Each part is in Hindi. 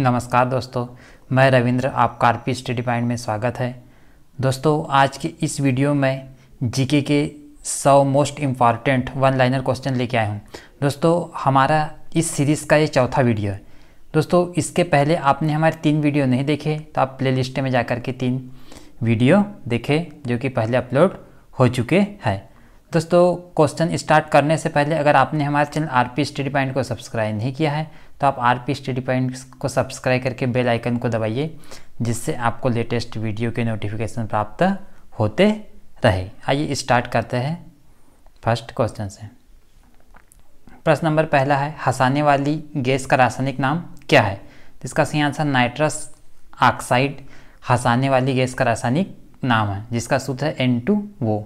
नमस्कार दोस्तों मैं रविंद्र आपका आरपी स्टडी पॉइंट में स्वागत है दोस्तों आज के इस वीडियो में जीके के सौ most important one liner question लेके आया हूँ दोस्तों हमारा इस सीरीज़ का ये चौथा वीडियो है दोस्तों इसके पहले आपने हमारे तीन वीडियो नहीं देखे तो आप प्ले में जा कर के तीन वीडियो देखे जो कि पहले अपलोड हो चुके हैं दोस्तों क्वेश्चन स्टार्ट करने से पहले अगर आपने हमारे channel R P study point को सब्सक्राइब नहीं किया है तो आप आर पी स्टडी पॉइंट्स को सब्सक्राइब करके बेल आइकन को दबाइए जिससे आपको लेटेस्ट वीडियो के नोटिफिकेशन प्राप्त होते रहे आइए स्टार्ट करते हैं फर्स्ट क्वेश्चन से प्रश्न नंबर पहला है हंसाने वाली गैस का रासायनिक नाम क्या है तो इसका सही आंसर नाइट्रस ऑक्साइड हंसाने वाली गैस का रासायनिक नाम है जिसका सूत्र है एन टू वो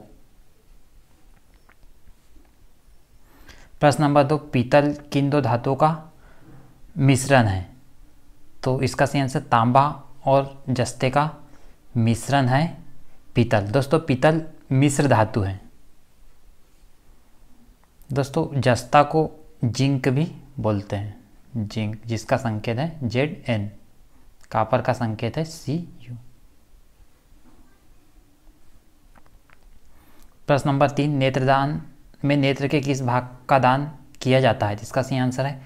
प्रश्न नंबर दो पीतल किन दो धातुओं का मिश्रण है तो इसका सही आंसर तांबा और जस्ते का मिश्रण है पीतल दोस्तों पीतल मिश्र धातु है दोस्तों जस्ता को जिंक भी बोलते हैं जिंक जिसका संकेत है जेड एन कापर का संकेत है सी यू प्रश्न नंबर तीन नेत्रदान में नेत्र के किस भाग का दान किया जाता है जिसका सही आंसर है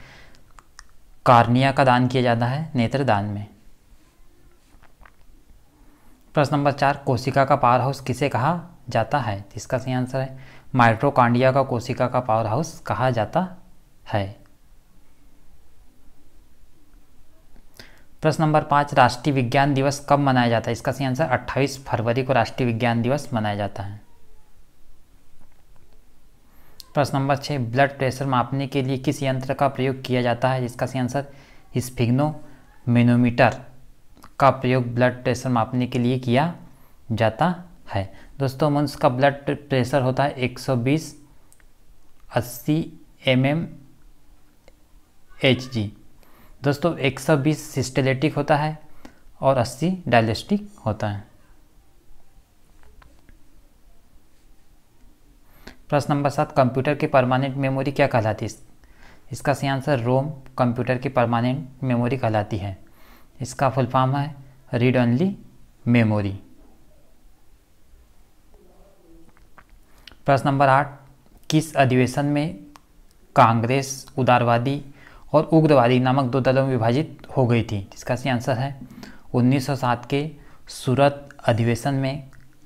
कार्निया का दान किया जाता है नेत्र दान में प्रश्न नंबर चार कोशिका का पावर हाउस किसे कहा जाता है इसका सही आंसर है माइट्रोकांडिया का कोशिका का पावर हाउस कहा जाता है प्रश्न नंबर पाँच राष्ट्रीय विज्ञान दिवस कब मनाया जाता है इसका सही आंसर 28 फरवरी को राष्ट्रीय विज्ञान दिवस मनाया जाता है प्रश्न नंबर छः ब्लड प्रेशर मापने के लिए किस यंत्र का प्रयोग किया जाता है जिसका सही आंसर मेनोमीटर का प्रयोग ब्लड प्रेशर मापने के लिए किया जाता है दोस्तों मनुष्य का ब्लड प्रेशर होता है 120 80 एम एच दोस्तों 120 सिस्टेलेटिक होता है और 80 डायलिस्टिक होता है प्रश्न नंबर सात कंप्यूटर की परमानेंट मेमोरी क्या कहलाती है इसका सही आंसर रोम कंप्यूटर की परमानेंट मेमोरी कहलाती है इसका फुल फॉर्म है रीड ओनली मेमोरी प्रश्न नंबर आठ किस अधिवेशन में कांग्रेस उदारवादी और उग्रवादी नामक दो दलों में विभाजित हो गई थी जिसका सही आंसर है 1907 के सूरत अधिवेशन में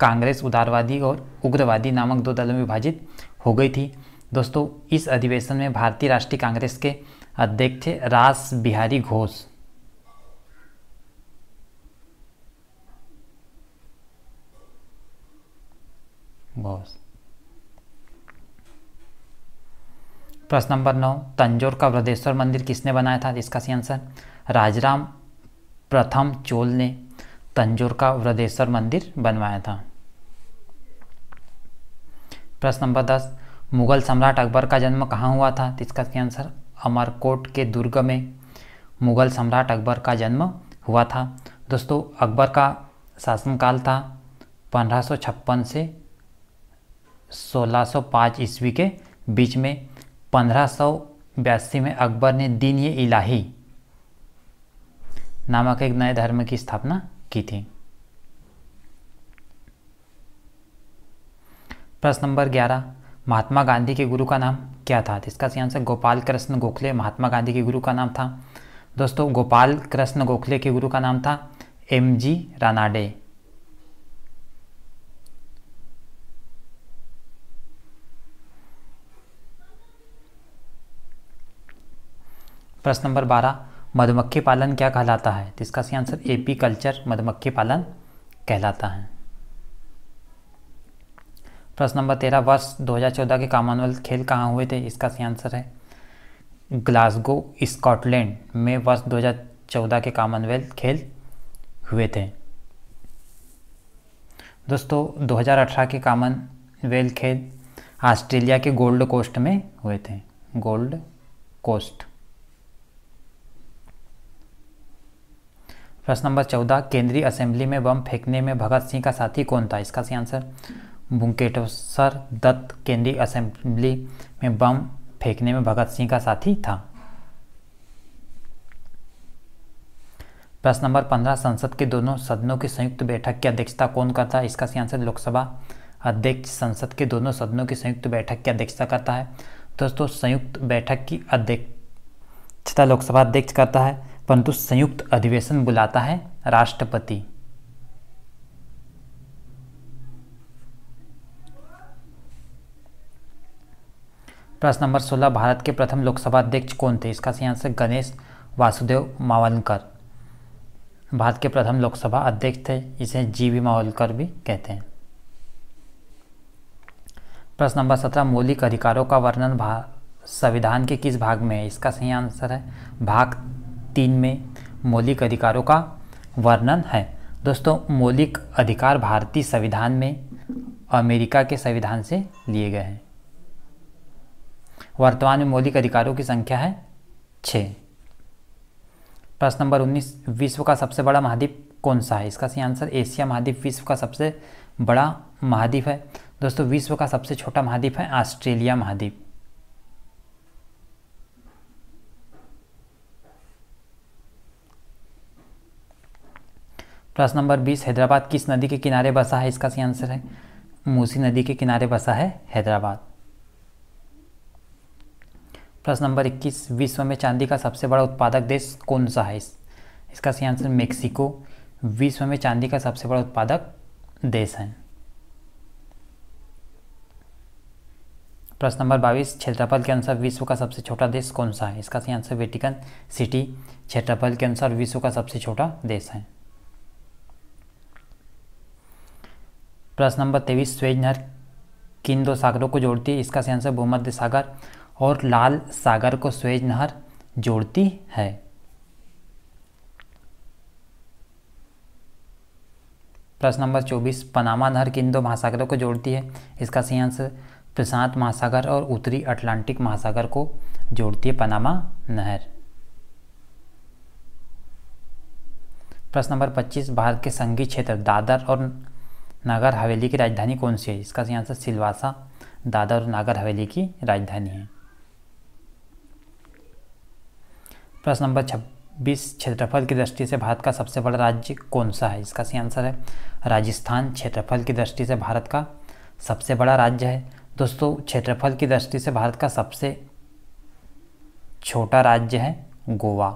कांग्रेस उदारवादी और उग्रवादी नामक दो दलों में विभाजित हो गई थी दोस्तों इस अधिवेशन में भारतीय राष्ट्रीय कांग्रेस के अध्यक्ष थे रास बिहारी घोष घोष प्रश्न नंबर नौ तंजोर का वृद्धेश्वर मंदिर किसने बनाया था इसका सही आंसर राजराम प्रथम चोल ने तंजोर का वृद्धेश्वर मंदिर बनवाया था प्रश्न नंबर दस मुगल सम्राट अकबर का जन्म कहाँ हुआ था तो इसका आंसर अमरकोट के दुर्ग में मुगल सम्राट अकबर का जन्म हुआ था दोस्तों अकबर का शासनकाल था पंद्रह से 1605 ईस्वी के बीच में पंद्रह में अकबर ने दीन ये इलाही नामक एक नए धर्म की स्थापना की थी प्रश्न नंबर ग्यारह महात्मा गांधी के गुरु का नाम क्या था तो इसका सही आंसर गोपाल कृष्ण गोखले महात्मा गांधी के गुरु का नाम था दोस्तों गोपाल कृष्ण गोखले के गुरु का नाम था एम जी रानाडे प्रश्न नंबर बारह मधुमक्खी पालन क्या कहलाता है तो इसका सही आंसर एपी कल्चर मधुमक्खी पालन कहलाता है प्रश्न नंबर तेरह वर्ष 2014 के कॉमनवेल्थ खेल कहाँ हुए थे इसका सही आंसर है ग्लासगो स्कॉटलैंड में वर्ष 2014 के कॉमनवेल्थ खेल हुए थे दोस्तों 2018 के कॉमनवेल्थ खेल ऑस्ट्रेलिया के गोल्ड कोस्ट में हुए थे गोल्ड कोस्ट प्रश्न नंबर चौदह केंद्रीय असेंबली में बम फेंकने में भगत सिंह का साथी कौन था इसका सही आंसर बुंकेटेश्वर दत्त केंद्रीय असेंबली में बम फेंकने में भगत सिंह का साथी था प्रश्न नंबर पंद्रह संसद के दोनों सदनों की संयुक्त बैठक की अध्यक्षता कौन करता है इसका सही आंसर लोकसभा अध्यक्ष संसद के दोनों सदनों की संयुक्त बैठक की अध्यक्षता करता है दोस्तों संयुक्त बैठक की अध्यक्षता लोकसभा अध्यक्ष करता है परंतु संयुक्त अधिवेशन बुलाता है राष्ट्रपति प्रश्न नंबर 16 भारत के प्रथम लोकसभा अध्यक्ष कौन थे इसका सही आंसर गणेश वासुदेव मावलकर भारत के प्रथम लोकसभा अध्यक्ष थे इसे जी वी मावलकर भी कहते हैं प्रश्न नंबर सत्रह मौलिक अधिकारों का वर्णन संविधान के किस भाग में है इसका सही आंसर है भाग तीन में मौलिक अधिकारों का वर्णन है दोस्तों मौलिक अधिकार भारतीय संविधान में अमेरिका के संविधान से लिए गए हैं वर्तमान में मौलिक अधिकारों की संख्या है छः प्रश्न नंबर उन्नीस विश्व का सबसे बड़ा महाद्वीप कौन सा है इसका सही आंसर एशिया महाद्वीप विश्व का सबसे बड़ा महाद्वीप है दोस्तों विश्व का सबसे छोटा महाद्वीप है ऑस्ट्रेलिया महाद्वीप प्रश्न नंबर बीस हैदराबाद किस नदी के किनारे बसा है इसका सही आंसर है मूसी नदी के किनारे बसा है हैदराबाद प्रश्न नंबर 21 विश्व में चांदी का सबसे बड़ा उत्पादक देश कौन सा है इसका सही आंसर मेक्सिको विश्व में चांदी का सबसे बड़ा उत्पादक देश है प्रश्न नंबर 22 क्षेत्रफल के अनुसार विश्व का सबसे छोटा देश कौन सा है इसका सही आंसर वेटिकन सिटी क्षेत्रफल के अनुसार विश्व का सबसे छोटा देश है प्रश्न नंबर तेईस स्वेज नहर किन दो सागरों को जोड़ती है इसका सही आंसर भूमध्य सागर और लाल सागर को स्वेज नहर जोड़ती है प्रश्न नंबर 24 पनामा नहर किन दो महासागरों को जोड़ती है इसका सही आंसर प्रशांत महासागर और उत्तरी अटलांटिक महासागर को जोड़ती है पनामा नहर प्रश्न नंबर 25 भारत के संघीय क्षेत्र दादर और नागर हवेली की राजधानी कौन सी है इसका सही आंसर सिलवासा दादर और नागर हवेली की राजधानी है प्रश्न नंबर छब्बीस क्षेत्रफल की दृष्टि से भारत का सबसे बड़ा राज्य कौन सा है इसका सही आंसर है राजस्थान क्षेत्रफल की दृष्टि से भारत का सबसे बड़ा राज्य है दोस्तों क्षेत्रफल की दृष्टि से भारत का सबसे छोटा राज्य है गोवा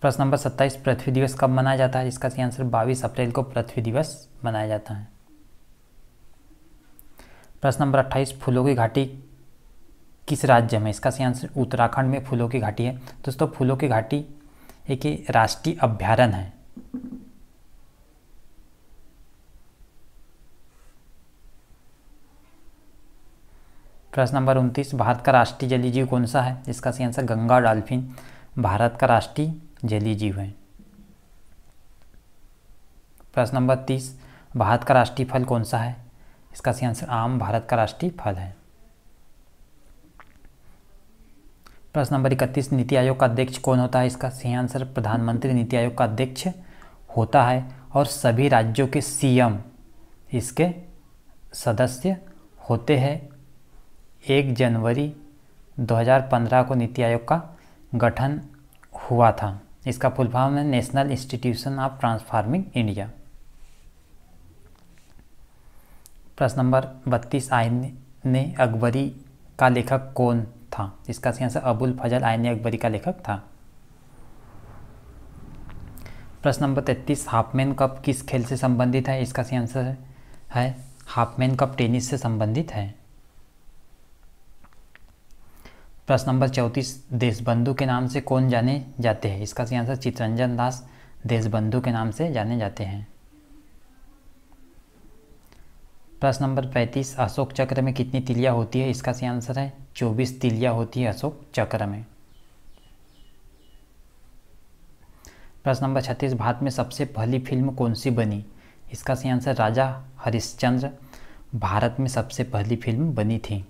प्रश्न नंबर सत्ताईस पृथ्वी दिवस कब मनाया जाता है इसका सही आंसर बाईस अप्रैल को पृथ्वी दिवस मनाया जाता है प्रश्न नंबर अट्ठाईस फूलों की घाटी किस राज्य में इसका सही आंसर उत्तराखंड में फूलों की घाटी है दोस्तों फूलों की घाटी एक राष्ट्रीय अभ्यारण्य है प्रश्न नंबर उनतीस भारत का राष्ट्रीय जलीय जीव कौन सा है इसका सही आंसर गंगा डॉल्फिन भारत का राष्ट्रीय जलीय जीव है प्रश्न नंबर तीस भारत का राष्ट्रीय फल कौन सा है इसका सही आंसर आम भारत का राष्ट्रीय फल है प्रश्न नंबर इकतीस नीति आयोग का अध्यक्ष कौन होता है इसका सही आंसर प्रधानमंत्री नीति आयोग का अध्यक्ष होता है और सभी राज्यों के सीएम इसके सदस्य होते हैं एक जनवरी 2015 को नीति आयोग का गठन हुआ था इसका फुल फॉर्म है National Institution of Transforming India प्रश्न नंबर बत्तीस आयन अकबरी का लेखक कौन था इसका सही आंसर अबुल फजल आयन अकबरी का लेखक था प्रश्न नंबर तैतीस हाफमैन कप किस खेल से संबंधित है इसका सही आंसर है हाफमैन कप टेनिस से संबंधित है प्रश्न नंबर चौंतीस देशबंधु के नाम से कौन जाने जाते हैं इसका सही आंसर चितरंजन दास देशबंधु के नाम से जाने जाते हैं प्रश्न नंबर 35 अशोक चक्र में कितनी तिलिया होती है इसका सही आंसर है 24 तिलिया होती है अशोक चक्र में प्रश्न नंबर 36 भारत में सबसे पहली फिल्म कौन सी बनी इसका सही आंसर राजा हरिश्चंद्र भारत में सबसे पहली फिल्म बनी थी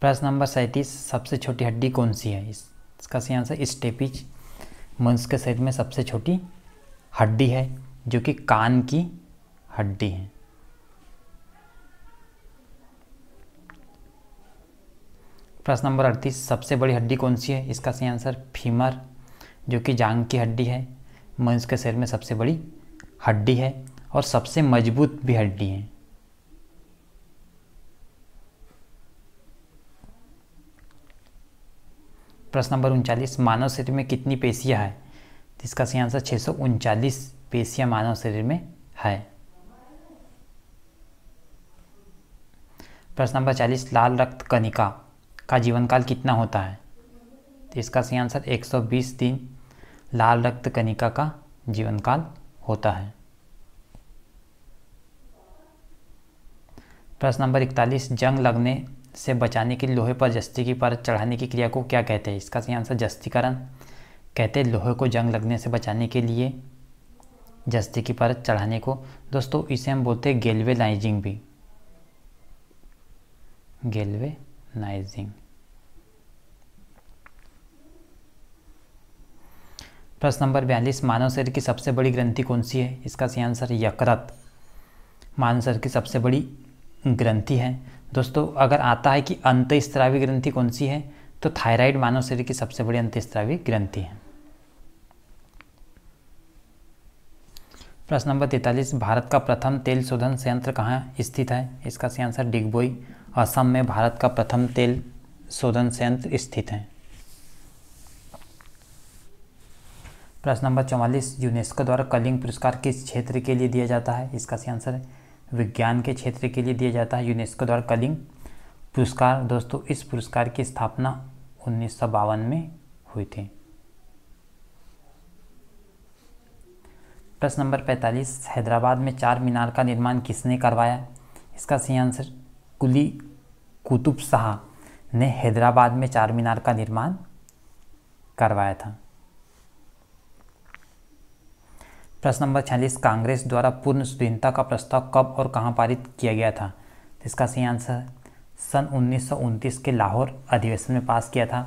प्रश्न नंबर सैंतीस सबसे छोटी हड्डी कौन सी है इसका सही आंसर स्टेपिज मनुष्य के शरीर में सबसे छोटी हड्डी है जो कि कान की हड्डी है प्रश्न नंबर अड़तीस सबसे बड़ी हड्डी कौन सी है इसका सही आंसर फीमर जो कि जांग की हड्डी है मनुष्य के शरीर में सबसे बड़ी हड्डी है और सबसे मजबूत भी हड्डी है प्रश्न नंबर उनचालीस मानव शरीर में कितनी पेशियां हैं जिसका सही आंसर छः सौ उनचालीस पेशियाँ मानव शरीर में है प्रश्न नंबर चालीस लाल रक्त कणिका का जीवन काल कितना होता है तो इसका सही आंसर एक सौ बीस दिन लाल रक्त कणिका का जीवन काल होता है प्रश्न नंबर इकतालीस जंग लगने से बचाने के लिए लोहे पर जस्ती की परत चढ़ाने की क्रिया को क्या कहते हैं इसका सही आंसर जस्तीकरण कहते लोहे को जंग लगने से बचाने के लिए जस्ते की परत चढ़ाने को दोस्तों इसे हम बोलते हैं गेलवे नाइजिंग भी गेलवे नाइजिंग प्रश्न नंबर बयालीस मानव शरीर की सबसे बड़ी ग्रंथि कौन सी है इसका सही आंसर यकृत मानव शरीर की सबसे बड़ी ग्रंथि है दोस्तों अगर आता है कि अंत स्त्रावी ग्रंथि कौन सी है तो थायराइड मानव शरीर की सबसे बड़ी अंतस्त्रावी ग्रंथि है प्रश्न नंबर तैतालीस भारत का प्रथम तेल शोधन संयंत्र कहाँ स्थित है इसका सही आंसर डिगबोई असम में भारत का प्रथम तेल शोधन संयंत्र स्थित है प्रश्न नंबर चौवालीस यूनेस्को द्वारा कलिंग पुरस्कार किस क्षेत्र के लिए दिया जाता है इसका सही आंसर विज्ञान के क्षेत्र के लिए दिया जाता है यूनेस्को द्वारा कलिंग पुरस्कार दोस्तों इस पुरस्कार की स्थापना उन्नीस में हुई थी प्रश्न नंबर 45 हैदराबाद में चार मीनार का निर्माण किसने करवाया इसका सही आंसर कुली कुतुब शाह ने हैदराबाद में चार मीनार का निर्माण करवाया था प्रश्न नंबर छियालीस कांग्रेस द्वारा पूर्ण स्वाधीनता का प्रस्ताव कब और कहाँ पारित किया गया था इसका सही आंसर सन उन्नीस के लाहौर अधिवेशन में पास किया था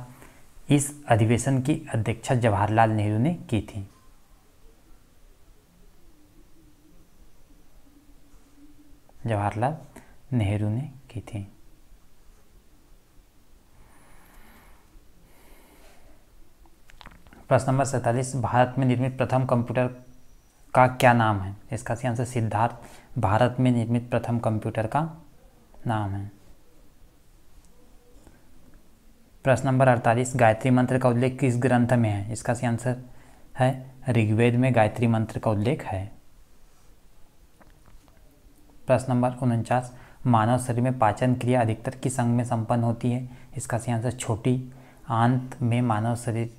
इस अधिवेशन की अध्यक्षता जवाहरलाल नेहरू ने की थी जवाहरलाल नेहरू ने की थी प्रश्न नंबर सैतालीस भारत में निर्मित प्रथम कंप्यूटर का क्या नाम है इसका आंसर सिद्धार्थ भारत में निर्मित प्रथम कंप्यूटर का नाम है प्रश्न नंबर अड़तालीस गायत्री मंत्र का उल्लेख किस ग्रंथ में है इसका सही आंसर है ऋग्वेद में गायत्री मंत्र का उल्लेख है प्रश्न नंबर उनचास मानव शरीर में पाचन क्रिया अधिकतर किस अंग में संपन्न होती है इसका सही आंसर छोटी आंत में मानव शरीर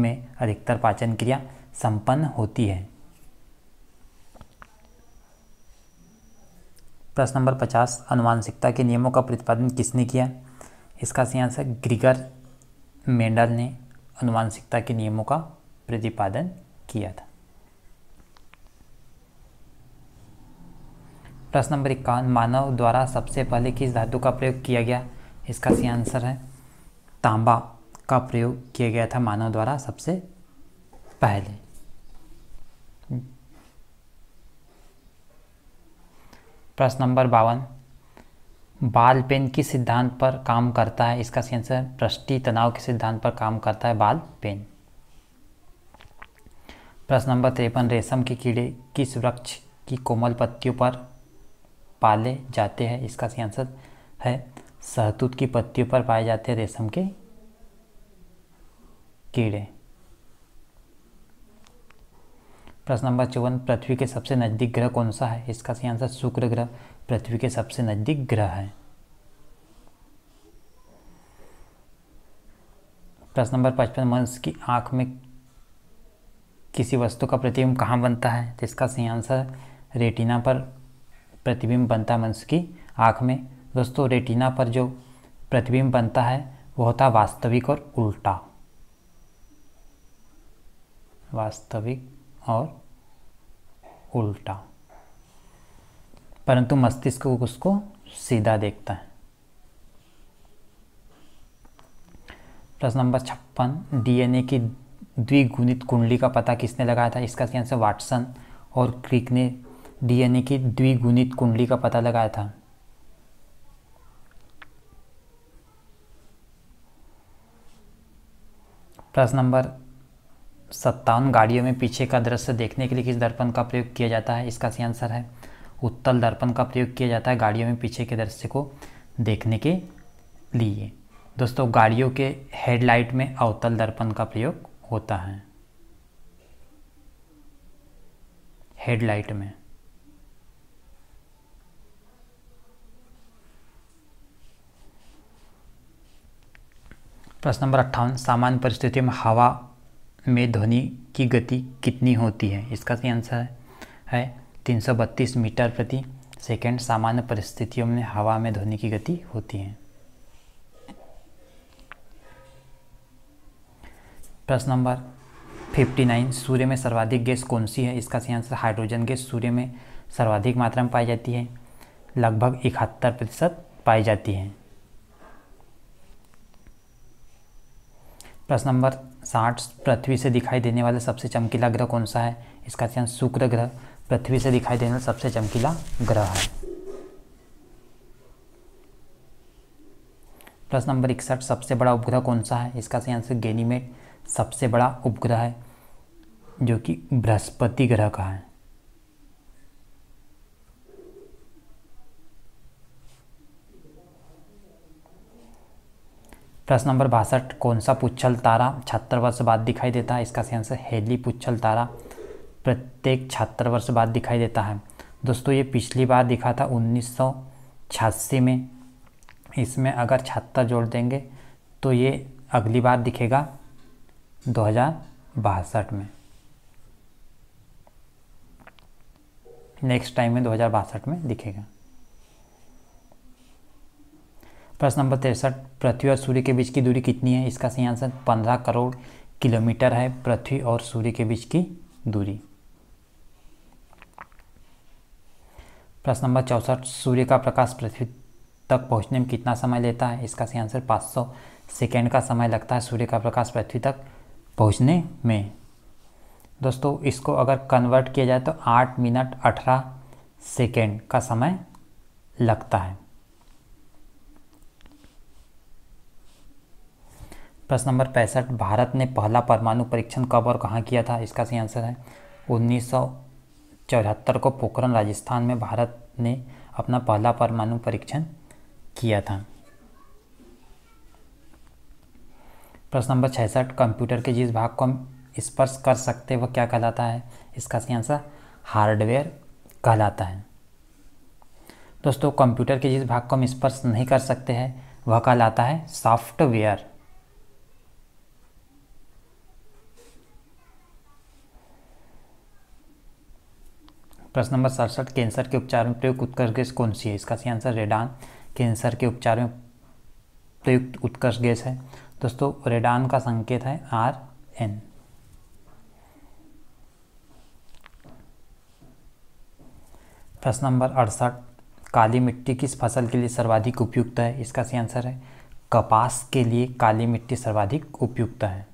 में अधिकतर पाचन क्रिया संपन्न होती है प्रश्न नंबर पचास अनुवांशिकता के नियमों का प्रतिपादन किसने किया इसका सही आंसर ग्रिगर मेंडल ने अनुमानसिकता के नियमों का प्रतिपादन किया था प्रश्न नंबर इक्यावन मानव द्वारा सबसे पहले किस धातु का प्रयोग किया गया इसका सही आंसर है तांबा का प्रयोग किया गया था मानव द्वारा सबसे पहले प्रश्न नंबर बावन बाल पेन किस सिद्धांत पर काम करता है इसका सही आंसर पृष्ठी तनाव के सिद्धांत पर काम करता है बाल पेन प्रश्न नंबर तिरपन रेशम के कीड़े किस वृक्ष की कोमल पत्तियों पर पाले जाते हैं इसका सही आंसर है सहतूत की पत्तियों पर पाए जाते हैं रेशम के कीड़े प्रश्न नंबर चौवन पृथ्वी के सबसे नज़दीक ग्रह कौन सा है इसका सही आंसर शुक्र ग्रह पृथ्वी के सबसे नज़दीक ग्रह है प्रश्न नंबर पचपन मनुष्य की आंख में किसी वस्तु का प्रतिबिंब कहाँ बनता है तो इसका सही आंसर रेटिना पर प्रतिबिंब बनता है मनुष्य की आँख में दोस्तों रेटिना पर जो प्रतिबिंब बनता है वो होता है वास्तविक और उल्टा वास्तविक और उल्टा परंतु मस्तिष्क उसको सीधा देखता है प्रश्न नंबर छप्पन डीएनए की द्विगुणित कुंडली का पता किसने लगाया था इसका आंसर वाटसन और क्रिक ने डीएनए की द्विगुणित कुंडली का पता लगाया था प्रश्न नंबर सत्तावन गाड़ियों में पीछे का दृश्य देखने के लिए किस दर्पण का प्रयोग किया जाता है इसका सही आंसर है उत्तल दर्पण का प्रयोग किया जाता है गाड़ियों में पीछे के दृश्य को देखने के लिए दोस्तों गाड़ियों के हेडलाइट में अवतल दर्पण का प्रयोग होता है हेडलाइट में प्रश्न नंबर अट्ठावन सामान्य परिस्थितियों में हवा में ध्वनि की गति कितनी होती है इसका सही आंसर है 332 मीटर प्रति सेकंड सामान्य परिस्थितियों में हवा में ध्वनि की गति होती है प्रश्न नंबर 59 सूर्य में सर्वाधिक गैस कौन सी है इसका सही आंसर हाइड्रोजन गैस सूर्य में सर्वाधिक मात्रा में पाई जाती है लगभग इकहत्तर प्रतिशत पाई जाती है प्रश्न नंबर साठ पृथ्वी से दिखाई देने वाला सबसे चमकीला ग्रह कौन सा है इसका सही शुक्र ग्रह पृथ्वी से दिखाई देने सबसे चमकीला ग्रह है प्रश्न नंबर इकसठ सबसे बड़ा उपग्रह कौन सा है इसका सही आंसर गेनीमेट सबसे बड़ा उपग्रह है जो कि बृहस्पति ग्रह का है प्रश्न नंबर बासठ कौन सा पुच्छल तारा छहत्तर वर्ष बाद दिखाई देता है इसका सही आंसर हेली पुच्छल तारा प्रत्येक छहत्तर वर्ष बाद दिखाई देता है दोस्तों ये पिछली बार दिखा था उन्नीस में इसमें अगर छात्र जोड़ देंगे तो ये अगली बार दिखेगा दो में नेक्स्ट टाइम में दो में दिखेगा प्रश्न नंबर तिरसठ पृथ्वी और सूर्य के बीच की दूरी कितनी है इसका सही आंसर पंद्रह करोड़ किलोमीटर है पृथ्वी और सूर्य के बीच की दूरी प्रश्न नंबर चौंसठ सूर्य का प्रकाश पृथ्वी तक पहुंचने में कितना समय लेता है इसका सही आंसर 500 सेकेंड का समय लगता है सूर्य का प्रकाश पृथ्वी तक पहुंचने में दोस्तों इसको अगर कन्वर्ट किया जाए तो 8 मिनट 18 सेकेंड का समय लगता है प्रश्न नंबर पैंसठ भारत ने पहला परमाणु परीक्षण कब और कहाँ किया था इसका सही आंसर है उन्नीस चौहत्तर को पोखरण राजस्थान में भारत ने अपना पहला परमाणु परीक्षण किया था प्रश्न नंबर छसठ कंप्यूटर के जिस भाग को हम स्पर्श कर सकते वह क्या कहलाता है इसका सही आंसर हार्डवेयर कहलाता है दोस्तों कंप्यूटर के जिस भाग को हम स्पर्श नहीं कर सकते हैं वह कहलाता है सॉफ्टवेयर प्रश्न नंबर सड़सठ कैंसर के उपचार में प्रयुक्त उत्कर्ष गैस कौन सी है इसका सही आंसर रेडान कैंसर के उपचार में प्रयुक्त उत्कर्ष गैस है दोस्तों रेडान का संकेत है आर एन प्रश्न नंबर अड़सठ काली मिट्टी किस फसल के लिए सर्वाधिक उपयुक्त है इसका सही आंसर है कपास के लिए काली मिट्टी सर्वाधिक उपयुक्त है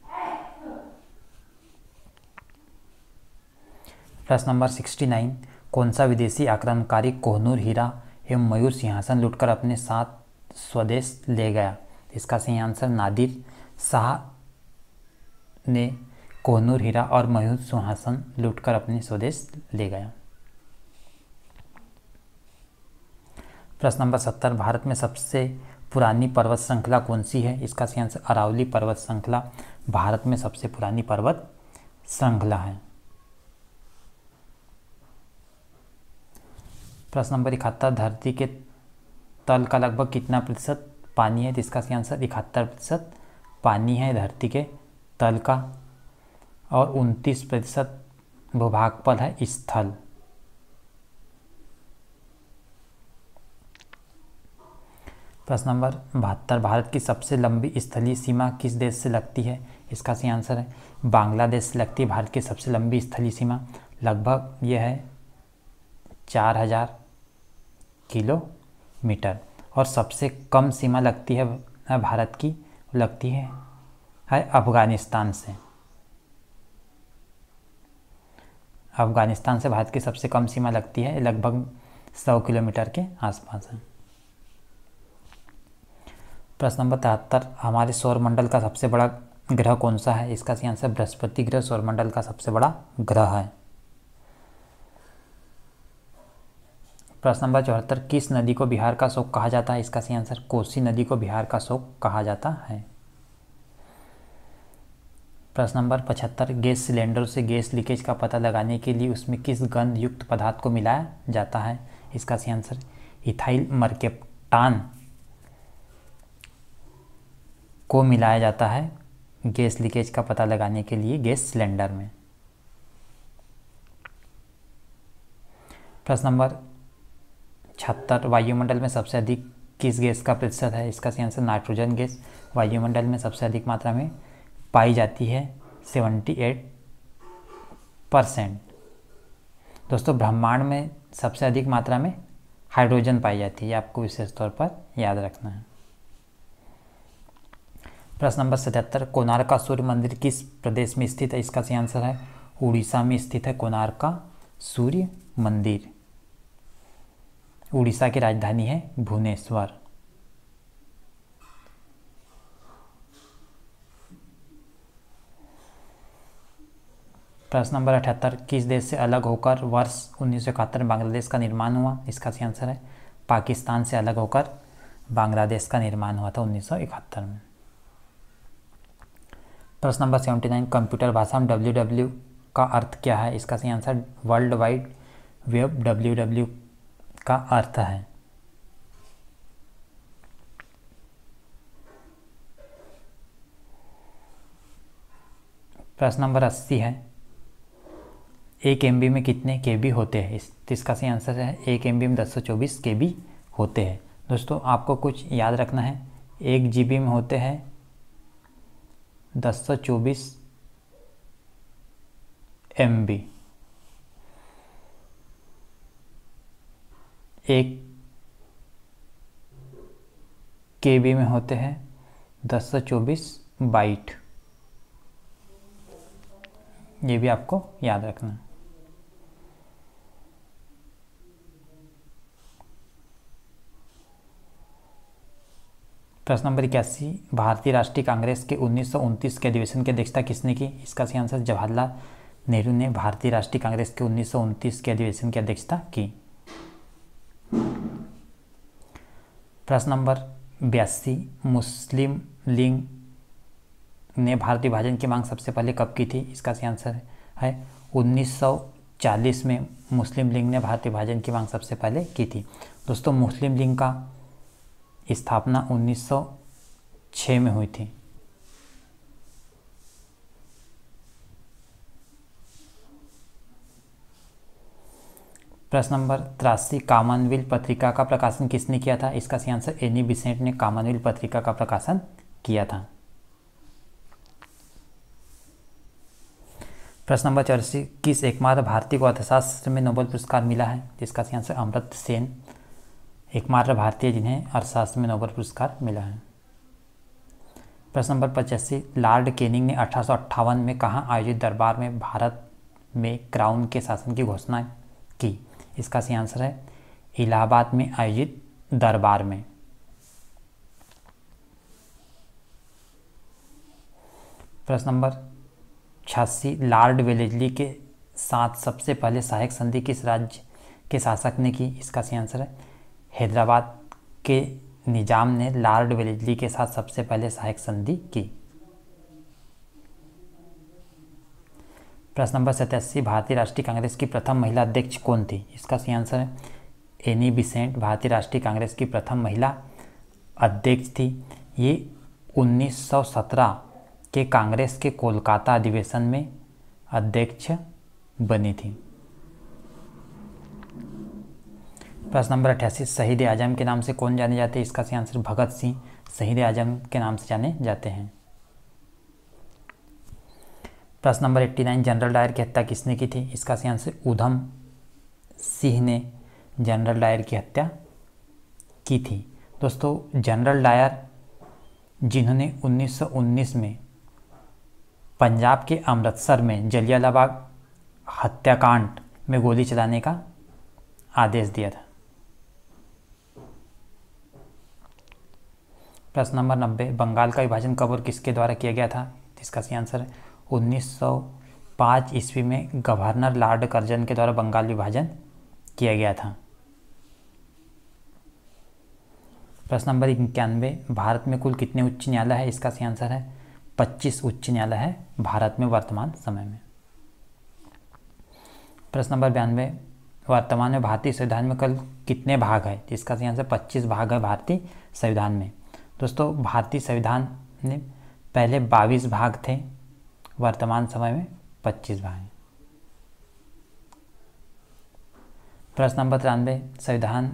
प्रश्न नंबर सिक्सटी नाइन कौन सा विदेशी आक्रमणकारी कोहनूर हीरा एवं मयूर सिंहासन लुटकर अपने साथ स्वदेश ले गया इसका सही आंसर नादिर शाह ने कोहनूर हीरा और मयूर सिंहासन लुटकर अपने स्वदेश ले गया प्रश्न नंबर सत्तर भारत में सबसे पुरानी पर्वत श्रृंखला कौन सी है इसका सही आंसर अरावली पर्वत श्रृंखला भारत में सबसे पुरानी पर्वत श्रृंखला है प्रश्न नंबर इकहत्तर धरती के तल का लगभग कितना प्रतिशत पानी है तो इसका सही आंसर इकहत्तर प्रतिशत पानी है धरती के तल का और उनतीस प्रतिशत भूभाग पर है स्थल प्रश्न नंबर बहत्तर भारत की सबसे लंबी स्थलीय सीमा किस देश से लगती है इसका सही आंसर है बांग्लादेश से लगती है भारत की सबसे लंबी स्थलीय सीमा लगभग यह है चार हज़ार किलोमीटर और सबसे कम सीमा लगती है भारत की लगती है है अफ़गानिस्तान से अफ़गानिस्तान से भारत की सबसे कम सीमा लगती है लगभग सौ किलोमीटर के आसपास है प्रश्न नंबर तिहत्तर हमारे सौरमंडल का सबसे बड़ा ग्रह कौन सा है इसका सी आंसर बृहस्पति ग्रह सौरमंडल का सबसे बड़ा ग्रह है प्रश्न नंबर चौहत्तर किस नदी को बिहार का शोक कहा जाता है इसका सही आंसर कोसी नदी को बिहार का शोक कहा जाता है प्रश्न नंबर पचहत्तर गैस सिलेंडर से गैस लीकेज का पता लगाने के लिए उसमें किस गंध युक्त पदार्थ को मिलाया जाता है इसका सही आंसर इथाइल मर्केप्टान को मिलाया जाता है गैस लीकेज का पता लगाने के लिए गैस सिलेंडर में प्रश्न नंबर छहत्तर वायुमंडल में सबसे अधिक किस गैस का प्रतिशत है इसका सही आंसर नाइट्रोजन गैस वायुमंडल में सबसे अधिक मात्रा में पाई जाती है सेवेंटी एट परसेंट दोस्तों ब्रह्मांड में सबसे अधिक मात्रा में हाइड्रोजन पाई जाती है आपको विशेष तौर पर याद रखना है प्रश्न नंबर सतहत्तर कोणार्क का सूर्य मंदिर किस प्रदेश में स्थित है इसका सही आंसर है उड़ीसा में स्थित है कोणार्क का सूर्य मंदिर उड़ीसा की राजधानी है भुवनेश्वर प्रश्न नंबर अठहत्तर किस देश से अलग होकर वर्ष उन्नीस में बांग्लादेश का निर्माण हुआ इसका सही आंसर है पाकिस्तान से अलग होकर बांग्लादेश का निर्माण हुआ था उन्नीस में प्रश्न नंबर सेवेंटी नाइन कंप्यूटर भाषा में डब्ल्यू का अर्थ क्या है इसका सही answer world wide web W का अर्थ है प्रश्न नंबर अस्सी है एक एम में कितने के बी होते हैं इस इसका सही आंसर है एक एम में दस सौ चौबीस के बी होते हैं दोस्तों आपको कुछ याद रखना है एक जी में होते हैं दस सौ चौबीस एम बी एक के बी में होते हैं दस से चौबीस बाइट ये भी आपको याद रखना है प्रश्न नंबर इक्यासी भारतीय राष्ट्रीय कांग्रेस के उन्नीस के अधिवेशन की अध्यक्षता किसने की इसका सही आंसर जवाहरलाल नेहरू ने भारतीय राष्ट्रीय कांग्रेस के उन्नीस के अधिवेशन की अध्यक्षता की प्रश्न नंबर बयासी मुस्लिम लीग ने भारतीय विभाजन की मांग सबसे पहले कब की थी इसका सही आंसर है 1940 में मुस्लिम लीग ने भारतीय विभाजन की मांग सबसे पहले की थी दोस्तों मुस्लिम लीग का स्थापना 1906 में हुई थी प्रश्न नंबर तिरासी कामनवेल पत्रिका का प्रकाशन किसने किया था इसका सही आंसर एनी बिसेंट ने कामनवेल पत्रिका का प्रकाशन किया था प्रश्न नंबर चौरासी किस एकमात्र भारतीय को अर्थशास्त्र में नोबल पुरस्कार मिला है जिसका सही आंसर अमृत सेन एकमात्र भारतीय जिन्हें अर्थशास्त्र में नोबेल पुरस्कार मिला है प्रश्न नंबर पचासी लॉर्ड केनिंग ने अठारह में कहाँ आयोजित दरबार में भारत में क्राउन के शासन की घोषणा की इसका सही आंसर है इलाहाबाद में आयोजित दरबार में प्रश्न नंबर छियासी लॉर्ड वेलेजली के साथ सबसे पहले सहायक संधि किस राज्य के शासक ने की इसका सही आंसर है हैदराबाद के निजाम ने लॉर्ड वेलेजली के साथ सबसे पहले सहायक संधि की प्रश्न नंबर सतासी भारतीय राष्ट्रीय कांग्रेस की प्रथम महिला अध्यक्ष कौन थी इसका सही आंसर है एनी बिसेंट भारतीय राष्ट्रीय कांग्रेस की प्रथम महिला अध्यक्ष थी ये 1917 के कांग्रेस के कोलकाता अधिवेशन में अध्यक्ष बनी थी प्रश्न नंबर अठासी शहीद आजम के नाम से कौन जाने जाते हैं इसका सही आंसर भगत सिंह शहीद आजम के नाम से जाने जाते हैं प्रश्न नंबर 89 जनरल डायर की हत्या किसने की थी इसका सही आंसर ऊधम सिंह ने जनरल डायर की हत्या की थी दोस्तों जनरल डायर जिन्होंने 1919 में पंजाब के अमृतसर में जलियालाबाग हत्याकांड में गोली चलाने का आदेश दिया था प्रश्न नंबर नब्बे बंगाल का विभाजन कब और किसके द्वारा किया गया था इसका सही आंसर है 1905 ईस्वी में गवर्नर लॉर्ड कर्जन के द्वारा बंगाल विभाजन किया गया था प्रश्न नंबर इक्यानवे भारत में कुल कितने उच्च न्यायालय है इसका सही आंसर है 25 उच्च न्यायालय है भारत में वर्तमान समय में प्रश्न नंबर बयानवे वर्तमान में भारतीय संविधान में कल कितने भाग है इसका सही आंसर 25 भाग है भारतीय संविधान में दोस्तों भारतीय संविधान में पहले 22 भाग थे वर्तमान समय में पच्चीस भाग हैं प्रश्न नंबर तिरानवे संविधान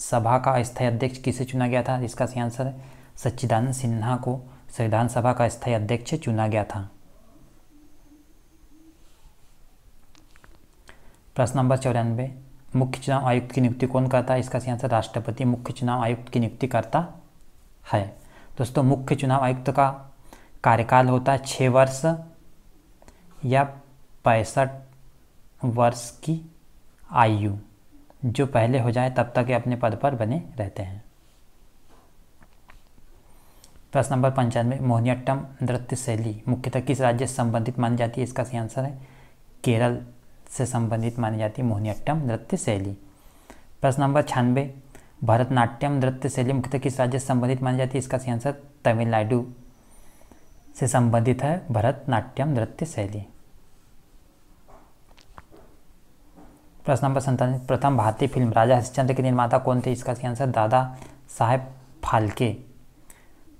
सभा का स्थायी अध्यक्ष किसे चुना गया था इसका सही आंसर है सच्चिदानंद सिन्हा को संविधान सभा का स्थायी अध्यक्ष चुना गया था प्रश्न नंबर चौरानवे मुख्य चुनाव आयुक्त की नियुक्ति कौन करता है इसका सही आंसर राष्ट्रपति मुख्य चुनाव आयुक्त की नियुक्ति करता है दोस्तों मुख्य चुनाव आयुक्त का कार्यकाल होता है छः वर्ष या पैंसठ वर्ष की आयु जो पहले हो जाए तब तक ये अपने पद पर बने रहते हैं प्रश्न नंबर पंचानवे मोहनियाट्टम नृत्य शैली मुख्यतः किस राज्य से संबंधित मानी जाती है इसका सही आंसर है केरल से संबंधित मानी जाती है मोहनियाट्टम नृत्य शैली प्रश्न नंबर छियानवे भरतनाट्यम नृत्य शैली मुख्यतः किस राज्य से संबंधित मानी जाती है इसका सही आंसर तमिलनाडु से संबंधित है भरतनाट्यम नृत्य शैली प्रश्न नंबर संतानवे प्रथम भारतीय फिल्म राजा हरिश्चंद्र के निर्माता कौन थे इसका सही आंसर दादा साहेब फाल्के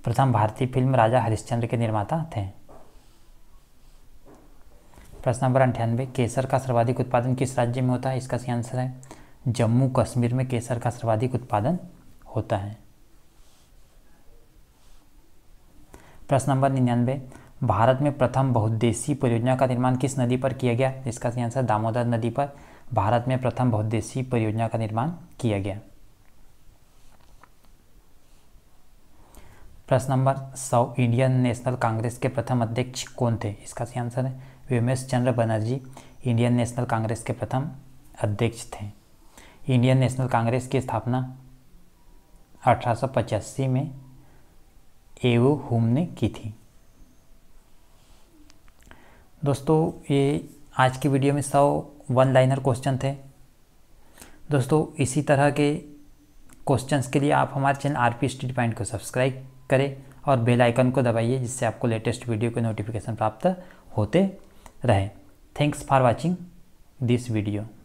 प्रथम भारतीय फिल्म राजा हरिश्चंद्र के निर्माता थे प्रश्न नंबर अंठानवे केसर का सर्वाधिक उत्पादन किस राज्य में होता है इसका सही आंसर है जम्मू कश्मीर में केसर का सर्वाधिक उत्पादन होता है प्रश्न नंबर निन्यानवे भारत में प्रथम बहुद्देशीय परियोजना का निर्माण किस नदी पर किया गया इसका सही आंसर दामोदर नदी पर भारत में प्रथम बहुद्देशीय परियोजना का निर्माण किया गया प्रश्न नंबर सौ इंडियन नेशनल कांग्रेस के प्रथम अध्यक्ष कौन थे इसका सही आंसर है Womesh Chandra Banerjee Indian National Congress के प्रथम अध्यक्ष थे इंडियन नेशनल कांग्रेस की स्थापना अठारह में एवो हुम ने की थी दोस्तों ये आज की वीडियो में सौ वन लाइनर क्वेश्चन थे दोस्तों इसी तरह के क्वेश्चंस के लिए आप हमारे channel R P study point को सब्सक्राइब करें और बेल आइकन को दबाइए जिससे आपको लेटेस्ट वीडियो के नोटिफिकेशन प्राप्त होते रहें thanks for watching this video